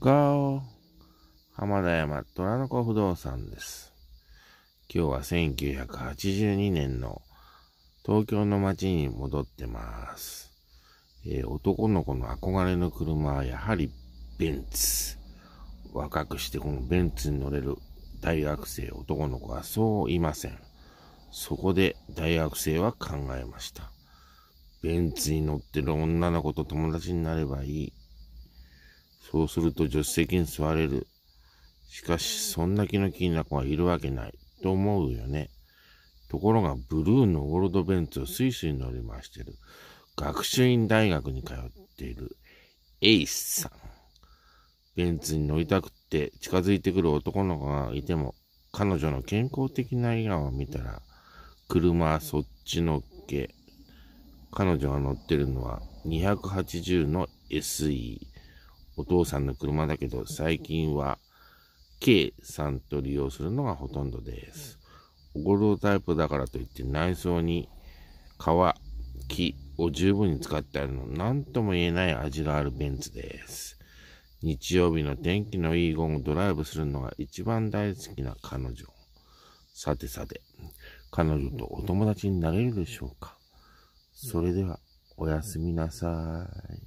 が、浜田山虎の子不動産です。今日は1982年の東京の街に戻ってます。えー、男の子の憧れの車はやはりベンツ。若くしてこのベンツに乗れる大学生男の子はそういません。そこで大学生は考えました。ベンツに乗ってる女の子と友達になればいい。そうすると助手席に座れる。しかし、そんな気の気な子がいるわけない。と思うよね。ところが、ブルーのゴールドベンツをスイスイ乗り回してる。学習院大学に通っている。エイスさん。ベンツに乗りたくって近づいてくる男の子がいても、彼女の健康的な笑顔を見たら、車はそっちのっけ。彼女が乗ってるのは280の SE。お父さんの車だけど、最近は K さんと利用するのがほとんどです。おごろタイプだからといって内装に革、木を十分に使ってあるの、何とも言えない味があるベンツです。日曜日の天気のいい午後ドライブするのが一番大好きな彼女。さてさて、彼女とお友達になれるでしょうかそれでは、おやすみなさい。